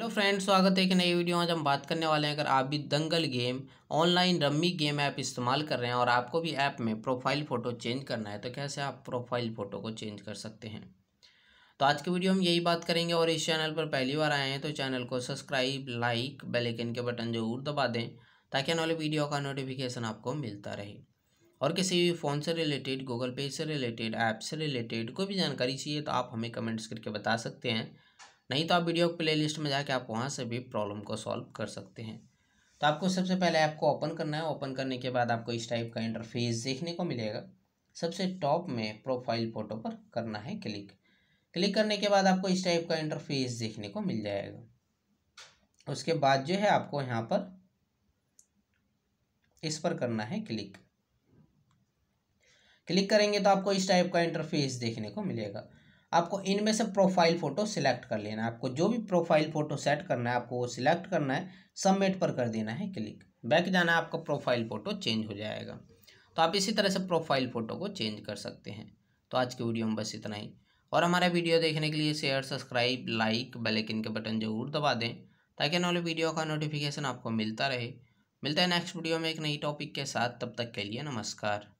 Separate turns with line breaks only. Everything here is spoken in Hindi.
हेलो फ्रेंड्स स्वागत है एक नई वीडियो आज हम बात करने वाले हैं अगर आप भी Dangal game online rummy game app इस्तेमाल कर रहे हैं और आपको भी ऐप में प्रोफाइल फ़ोटो चेंज करना है तो कैसे आप प्रोफाइल फ़ोटो को चेंज कर सकते हैं तो आज की वीडियो हम यही बात करेंगे और इस चैनल पर पहली बार आए हैं तो चैनल को सब्सक्राइब लाइक बेलेकिन के बटन ज़रूर दबा दें ताकि आने वाले वीडियो का नोटिफिकेशन आपको मिलता रहे और किसी भी फ़ोन से रिलेटेड गूगल पे से रिलेटेड ऐप से रिलेटेड कोई भी जानकारी चाहिए तो आप हमें कमेंट्स करके बता सकते हैं नहीं तो आप वीडियो प्ले लिस्ट में जाके आप वहाँ से भी प्रॉब्लम को सॉल्व कर सकते हैं तो आपको सबसे पहले ऐप को ओपन करना है ओपन करने के बाद आपको इस टाइप का इंटरफेस देखने को मिलेगा सबसे टॉप में प्रोफाइल फ़ोटो पर करना है क्लिक क्लिक करने के बाद आपको इस टाइप का इंटरफेस देखने को मिल जाएगा उसके बाद जो है आपको यहाँ पर इस पर करना है क्लिक क्लिक करेंगे तो आपको इस टाइप का इंटरफेस देखने को मिलेगा आपको इनमें से प्रोफाइल फ़ोटो सिलेक्ट कर लेना है आपको जो भी प्रोफाइल फ़ोटो सेट करना है आपको वो सिलेक्ट करना है सबमिट पर कर देना है क्लिक बैक जाना है आपका प्रोफाइल फ़ोटो चेंज हो जाएगा तो आप इसी तरह से प्रोफाइल फ़ोटो को चेंज कर सकते हैं तो आज के वीडियो में बस इतना ही और हमारा वीडियो देखने के लिए शेयर सब्सक्राइब लाइक बेलेकिन के बटन जरूर दबा दें ताकि नॉले वीडियो का नोटिफिकेशन आपको मिलता रहे मिलता है नेक्स्ट वीडियो में एक नई टॉपिक के साथ तब तक के लिए नमस्कार